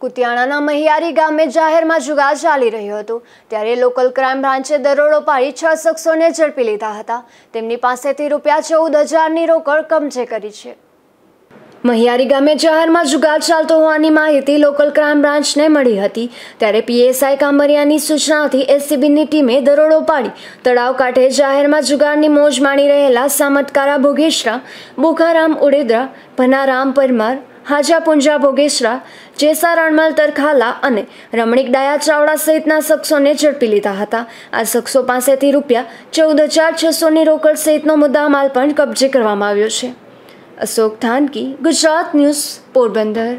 કુતિયાણાના મહિયારી ગામે જાહેરમાં જુગાર ચાલી રહ્યો હતો ત્યારે લોકલ ક્રાઇમ બ્રાન્ચે દરોડો પાડી છ શખ્સોને ઝડપી લીધા હતા તેમની પાસેથી રૂપિયા ચૌદ હજારની રોકડ કબજે કરી છે મહિયારી ગામે જાહેરમાં જુગાર ચાલતો હોવાની માહિતી લોકલ ક્રાઇમ બ્રાન્ચને મળી હતી ત્યારે પીએસઆઈ કાંબરિયાની સૂચનાથી એસસીબીની ટીમે દરોડો પાડી તળાવ કાંઠે જાહેરમાં જુગારની મોજ માણી રહેલા સામતકારા ભોગેશરા બુખારામ ઉડેદરા ભનારામ પરમાર હાજા પુંજા ભોગેશરા જેસા રણમલ તરખાલા અને રમણીક ડાયા ચાવડા સહિતના શખ્સોને ઝડપી લીધા હતા આ શખ્સો પાસેથી રૂપિયા ચૌદ હજાર છસોની રોકડ સહિતનો મુદ્દામાલ પણ કબજે કરવામાં આવ્યો છે અશોક ધાનકી ગુજરાત ન્યૂઝ પોરબંદર